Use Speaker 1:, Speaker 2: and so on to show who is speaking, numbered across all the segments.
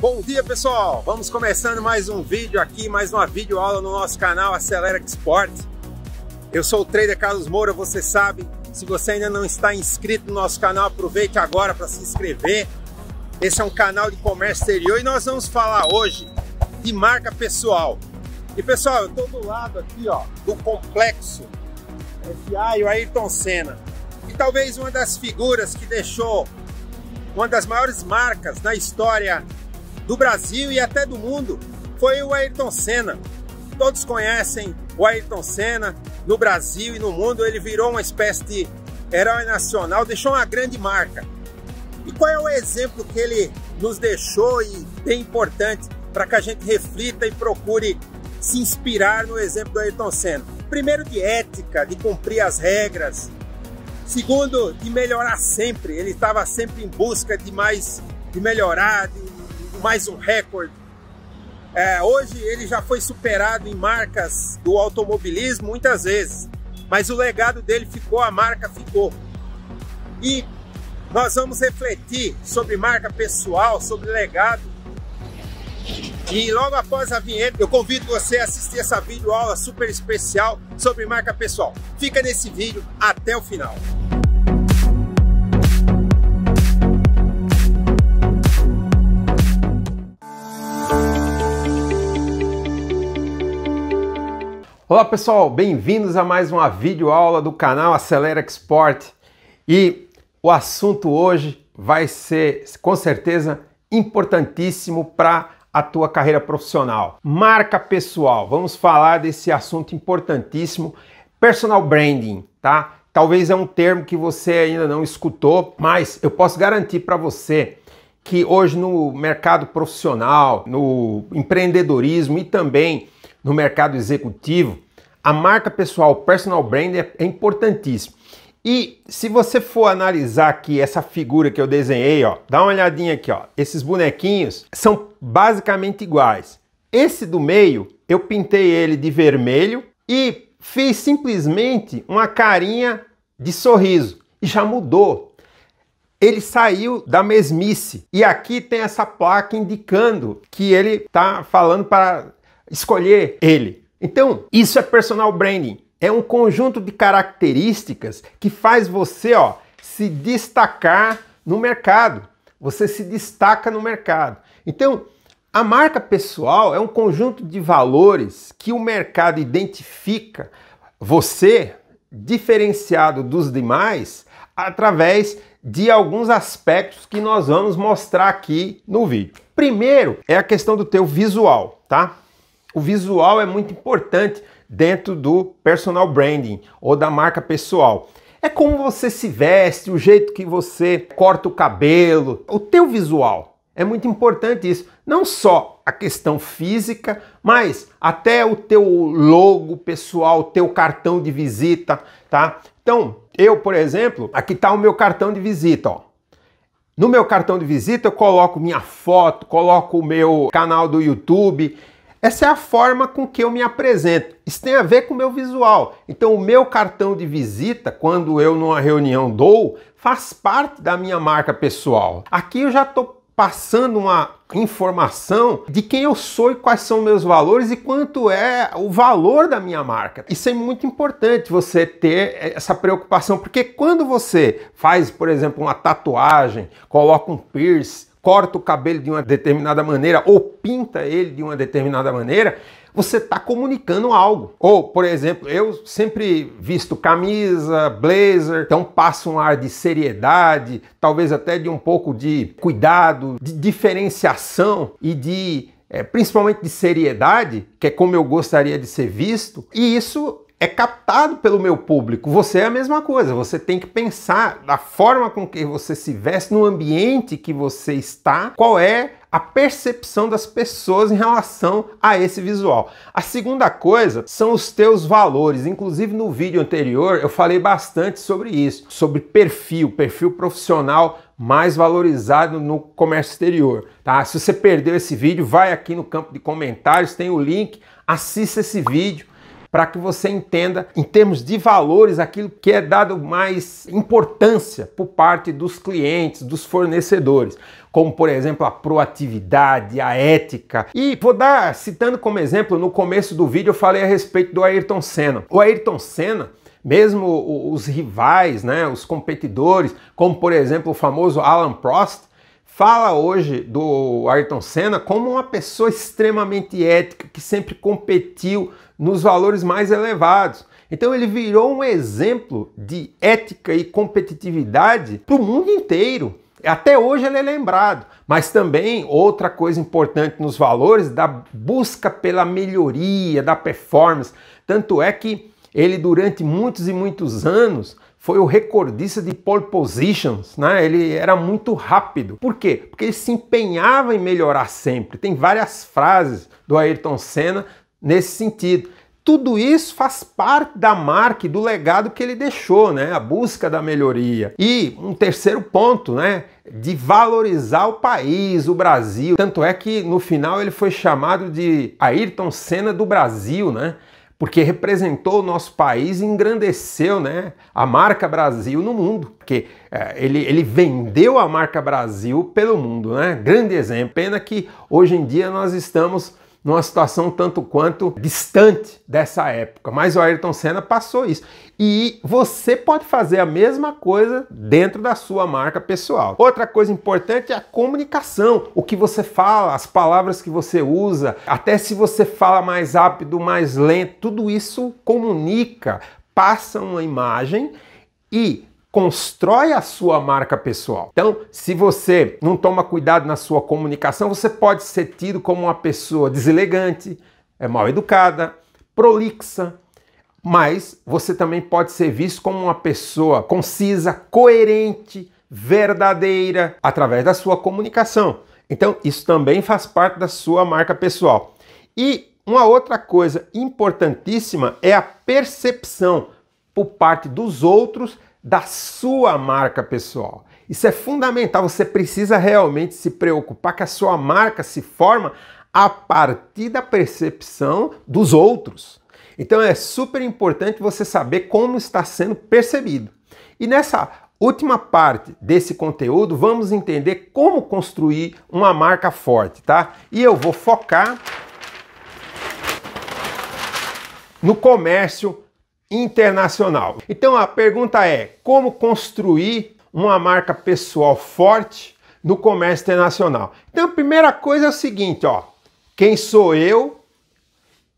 Speaker 1: Bom dia pessoal, vamos começando mais um vídeo aqui, mais uma videoaula no nosso canal Acelera Export. Eu sou o trader Carlos Moura, você sabe, se você ainda não está inscrito no nosso canal, aproveite agora para se inscrever. Esse é um canal de comércio exterior e nós vamos falar hoje de marca pessoal. E pessoal, eu estou do lado aqui ó, do complexo FI o Ayrton Senna. E talvez uma das figuras que deixou uma das maiores marcas na história do Brasil e até do mundo foi o Ayrton Senna. Todos conhecem o Ayrton Senna no Brasil e no mundo. Ele virou uma espécie de herói nacional, deixou uma grande marca. E qual é o exemplo que ele nos deixou e bem importante para que a gente reflita e procure se inspirar no exemplo do Ayrton Senna? Primeiro, de ética, de cumprir as regras. Segundo, de melhorar sempre. Ele estava sempre em busca de mais, de melhorar, de mais um recorde. É, hoje ele já foi superado em marcas do automobilismo muitas vezes, mas o legado dele ficou, a marca ficou. E nós vamos refletir sobre marca pessoal, sobre legado. E logo após a vinheta, eu convido você a assistir essa videoaula super especial sobre marca pessoal. Fica nesse vídeo até o final. Olá pessoal, bem-vindos a mais uma videoaula do canal Acelera Export. E o assunto hoje vai ser, com certeza, importantíssimo para a tua carreira profissional. Marca pessoal. Vamos falar desse assunto importantíssimo, personal branding, tá? Talvez é um termo que você ainda não escutou, mas eu posso garantir para você que hoje no mercado profissional, no empreendedorismo e também no mercado executivo, a marca pessoal, personal brand, é, é importantíssimo. E se você for analisar aqui essa figura que eu desenhei, ó, dá uma olhadinha aqui, ó. Esses bonequinhos são basicamente iguais. Esse do meio, eu pintei ele de vermelho e fiz simplesmente uma carinha de sorriso e já mudou. Ele saiu da mesmice. E aqui tem essa placa indicando que ele está falando para escolher ele. Então, isso é personal branding. É um conjunto de características que faz você ó, se destacar no mercado. Você se destaca no mercado. Então, a marca pessoal é um conjunto de valores que o mercado identifica você diferenciado dos demais através de alguns aspectos que nós vamos mostrar aqui no vídeo. Primeiro é a questão do teu visual, tá? O visual é muito importante dentro do personal branding ou da marca pessoal. É como você se veste, o jeito que você corta o cabelo, o teu visual. É muito importante isso, não só a questão física, mas até o teu logo pessoal, o teu cartão de visita, tá? Então, eu, por exemplo, aqui está o meu cartão de visita, ó. No meu cartão de visita eu coloco minha foto, coloco o meu canal do YouTube, essa é a forma com que eu me apresento. Isso tem a ver com o meu visual. Então, o meu cartão de visita, quando eu numa reunião dou, faz parte da minha marca pessoal. Aqui eu já estou passando uma informação de quem eu sou e quais são meus valores e quanto é o valor da minha marca. Isso é muito importante você ter essa preocupação, porque quando você faz, por exemplo, uma tatuagem, coloca um piercing, corta o cabelo de uma determinada maneira ou pinta ele de uma determinada maneira, você está comunicando algo. Ou, por exemplo, eu sempre visto camisa, blazer, então passa um ar de seriedade, talvez até de um pouco de cuidado, de diferenciação e de é, principalmente de seriedade, que é como eu gostaria de ser visto, e isso é captado pelo meu público. Você é a mesma coisa, você tem que pensar da forma com que você se veste, no ambiente que você está, qual é a percepção das pessoas em relação a esse visual. A segunda coisa são os teus valores. Inclusive no vídeo anterior eu falei bastante sobre isso, sobre perfil, perfil profissional mais valorizado no comércio exterior, tá? Se você perdeu esse vídeo, vai aqui no campo de comentários, tem o link, assista esse vídeo para que você entenda, em termos de valores, aquilo que é dado mais importância por parte dos clientes, dos fornecedores, como por exemplo a proatividade, a ética. E vou dar, citando como exemplo, no começo do vídeo eu falei a respeito do Ayrton Senna. O Ayrton Senna mesmo os rivais, né, os competidores, como por exemplo o famoso Alan Prost, fala hoje do Ayrton Senna como uma pessoa extremamente ética, que sempre competiu nos valores mais elevados. Então ele virou um exemplo de ética e competitividade para o mundo inteiro. Até hoje ele é lembrado, mas também outra coisa importante nos valores da busca pela melhoria da performance. Tanto é que ele, durante muitos e muitos anos, foi o recordista de pole positions, né? Ele era muito rápido. Por quê? Porque ele se empenhava em melhorar sempre. Tem várias frases do Ayrton Senna nesse sentido. Tudo isso faz parte da marca e do legado que ele deixou, né? A busca da melhoria. E um terceiro ponto, né? De valorizar o país, o Brasil. Tanto é que no final ele foi chamado de Ayrton Senna do Brasil, né? porque representou o nosso país e engrandeceu né, a marca Brasil no mundo, porque é, ele, ele vendeu a marca Brasil pelo mundo, né? Grande exemplo. Pena que hoje em dia nós estamos numa situação tanto quanto distante dessa época. Mas o Ayrton Senna passou isso. E você pode fazer a mesma coisa dentro da sua marca pessoal. Outra coisa importante é a comunicação, o que você fala, as palavras que você usa, até se você fala mais rápido, mais lento, tudo isso comunica, passa uma imagem e constrói a sua marca pessoal. Então, se você não toma cuidado na sua comunicação, você pode ser tido como uma pessoa deselegante, é mal educada, prolixa, mas você também pode ser visto como uma pessoa concisa, coerente, verdadeira através da sua comunicação. Então, isso também faz parte da sua marca pessoal. E uma outra coisa importantíssima é a percepção por parte dos outros da sua marca pessoal. Isso é fundamental, você precisa realmente se preocupar que a sua marca se forma a partir da percepção dos outros. Então é super importante você saber como está sendo percebido. E nessa última parte desse conteúdo, vamos entender como construir uma marca forte, tá? E eu vou focar no comércio internacional. Então a pergunta é: como construir uma marca pessoal forte no comércio internacional? Então a primeira coisa é o seguinte, ó: quem sou eu?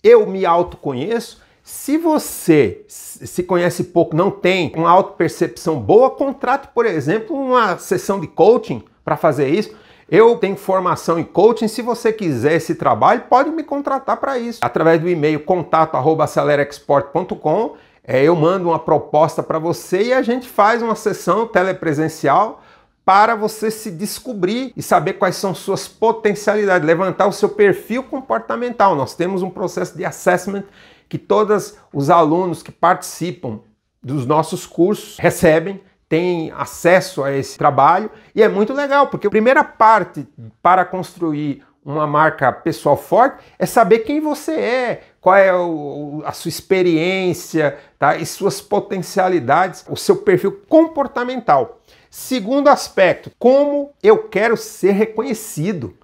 Speaker 1: Eu me autoconheço. Se você se conhece pouco, não tem uma auto percepção boa, contrate, por exemplo, uma sessão de coaching para fazer isso eu tenho formação em coaching. Se você quiser esse trabalho, pode me contratar para isso. Através do e-mail contato@acelerexport.com, é, eu mando uma proposta para você e a gente faz uma sessão telepresencial para você se descobrir e saber quais são suas potencialidades, levantar o seu perfil comportamental. Nós temos um processo de assessment que todos os alunos que participam dos nossos cursos recebem tem acesso a esse trabalho e é muito legal, porque a primeira parte para construir uma marca pessoal forte é saber quem você é, qual é o, a sua experiência tá? e suas potencialidades, o seu perfil comportamental. Segundo aspecto, como eu quero ser reconhecido.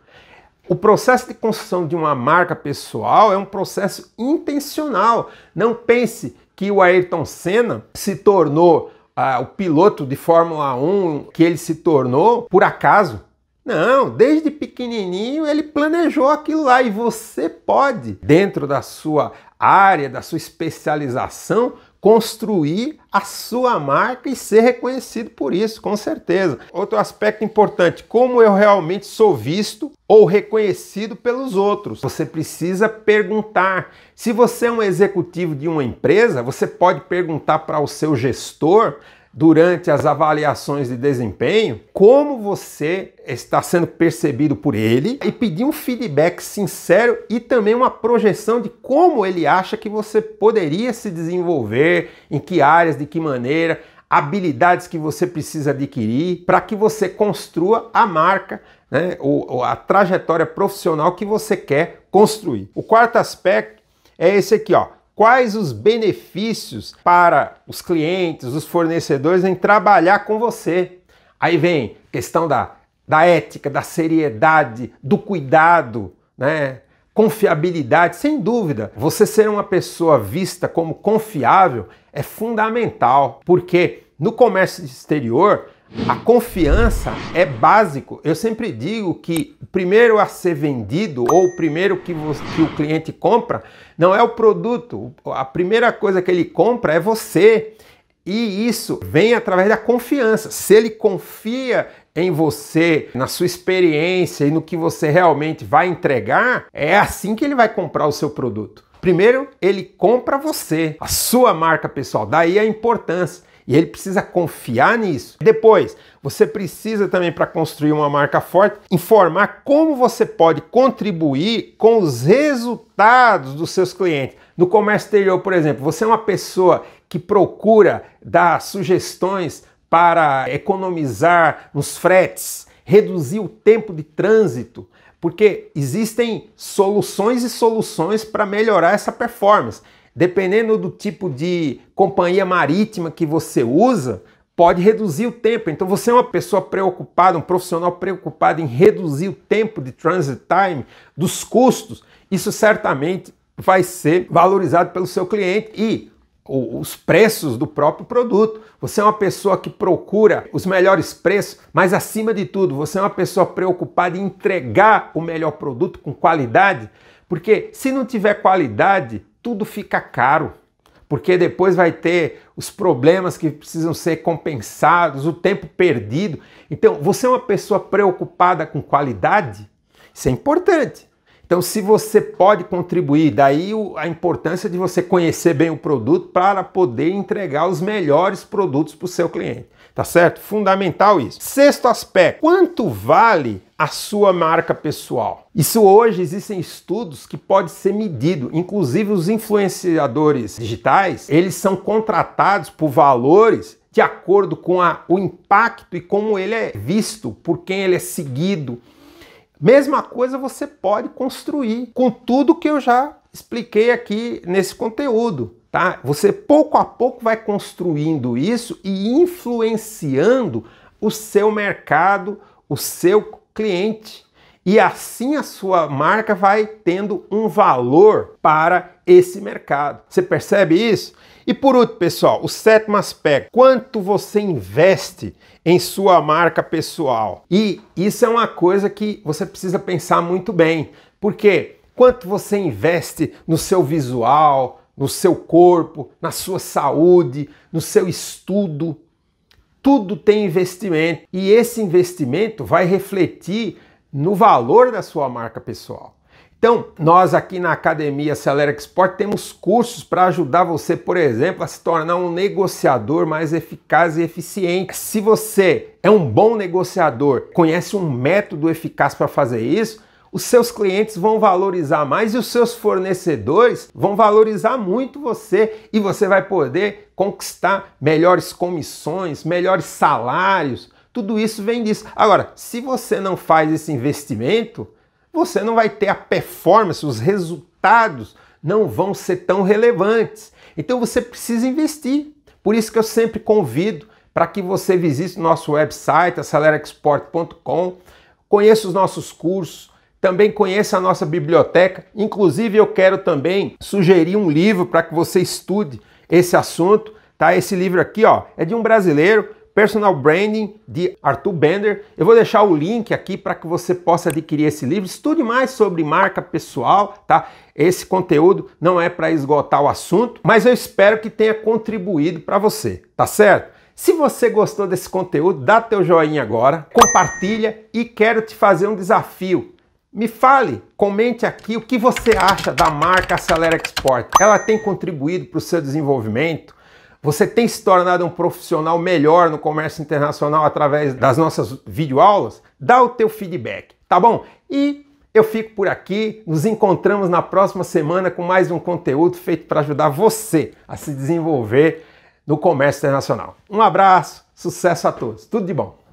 Speaker 1: O processo de construção de uma marca pessoal é um processo intencional. Não pense que o Ayrton Senna se tornou ah, o piloto de Fórmula 1 que ele se tornou por acaso. Não, desde pequenininho ele planejou aquilo lá e você pode, dentro da sua área, da sua especialização, construir a sua marca e ser reconhecido por isso, com certeza. Outro aspecto importante, como eu realmente sou visto ou reconhecido pelos outros. Você precisa perguntar. Se você é um executivo de uma empresa, você pode perguntar para o seu gestor durante as avaliações de desempenho como você está sendo percebido por ele e pedir um feedback sincero e também uma projeção de como ele acha que você poderia se desenvolver, em que áreas, de que maneira, habilidades que você precisa adquirir para que você construa a marca né, ou, ou a trajetória profissional que você quer construir. O quarto aspecto é esse aqui, ó quais os benefícios para os clientes, os fornecedores em trabalhar com você. Aí vem questão da, da ética, da seriedade, do cuidado, né? Confiabilidade, sem dúvida. Você ser uma pessoa vista como confiável é fundamental, porque no comércio exterior a confiança é básico. Eu sempre digo que o primeiro a ser vendido ou o primeiro que, você, que o cliente compra não é o produto. A primeira coisa que ele compra é você. E isso vem através da confiança. Se ele confia em você, na sua experiência e no que você realmente vai entregar, é assim que ele vai comprar o seu produto. Primeiro, ele compra você, a sua marca pessoal, daí a importância. E ele precisa confiar nisso. Depois, você precisa também, para construir uma marca forte, informar como você pode contribuir com os resultados dos seus clientes. No comércio exterior, por exemplo, você é uma pessoa que procura dar sugestões para economizar nos fretes, reduzir o tempo de trânsito, porque existem soluções e soluções para melhorar essa performance. Dependendo do tipo de companhia marítima que você usa, pode reduzir o tempo. Então você é uma pessoa preocupada, um profissional preocupado em reduzir o tempo de transit time, dos custos. Isso certamente vai ser valorizado pelo seu cliente e os preços do próprio produto. Você é uma pessoa que procura os melhores preços, mas acima de tudo, você é uma pessoa preocupada em entregar o melhor produto com qualidade, porque se não tiver qualidade, tudo fica caro, porque depois vai ter os problemas que precisam ser compensados, o tempo perdido. Então, você é uma pessoa preocupada com qualidade? Isso é importante. Então, se você pode contribuir, daí a importância de você conhecer bem o produto para poder entregar os melhores produtos para o seu cliente, tá certo? Fundamental isso. Sexto aspecto: quanto vale a sua marca pessoal? Isso hoje existem estudos que pode ser medido, inclusive os influenciadores digitais, eles são contratados por valores de acordo com a, o impacto e como ele é visto, por quem ele é seguido Mesma coisa você pode construir com tudo que eu já expliquei aqui nesse conteúdo, tá? Você pouco a pouco vai construindo isso e influenciando o seu mercado, o seu cliente. E assim a sua marca vai tendo um valor para esse mercado. Você percebe isso? E por último, pessoal, o sétimo aspecto: quanto você investe em sua marca pessoal? E isso é uma coisa que você precisa pensar muito bem, porque quanto você investe no seu visual, no seu corpo, na sua saúde, no seu estudo, tudo tem investimento e esse investimento vai refletir no valor da sua marca pessoal. Então, nós aqui na Academia Acelera Export temos cursos para ajudar você, por exemplo, a se tornar um negociador mais eficaz e eficiente. Se você é um bom negociador, conhece um método eficaz para fazer isso, os seus clientes vão valorizar mais e os seus fornecedores vão valorizar muito você e você vai poder conquistar melhores comissões, melhores salários, tudo isso vem disso. Agora, se você não faz esse investimento, você não vai ter a performance, os resultados não vão ser tão relevantes. Então você precisa investir. Por isso que eu sempre convido para que você visite nosso website, acelerexport.com, conheça os nossos cursos, também conheça a nossa biblioteca. Inclusive, eu quero também sugerir um livro para que você estude esse assunto. Tá? Esse livro aqui ó, é de um brasileiro Personal Branding de Arthur Bender. Eu vou deixar o link aqui para que você possa adquirir esse livro. Estude mais sobre marca pessoal, tá? Esse conteúdo não é para esgotar o assunto, mas eu espero que tenha contribuído para você, tá certo? Se você gostou desse conteúdo, dá teu joinha agora, compartilha e quero te fazer um desafio. Me fale, comente aqui o que você acha da marca Acelera Export. Ela tem contribuído para o seu desenvolvimento? Você tem se tornado um profissional melhor no comércio internacional através das nossas videoaulas? Dá o teu feedback, tá bom? E eu fico por aqui, nos encontramos na próxima semana com mais um conteúdo feito para ajudar você a se desenvolver no comércio internacional. Um abraço, sucesso a todos, tudo de bom!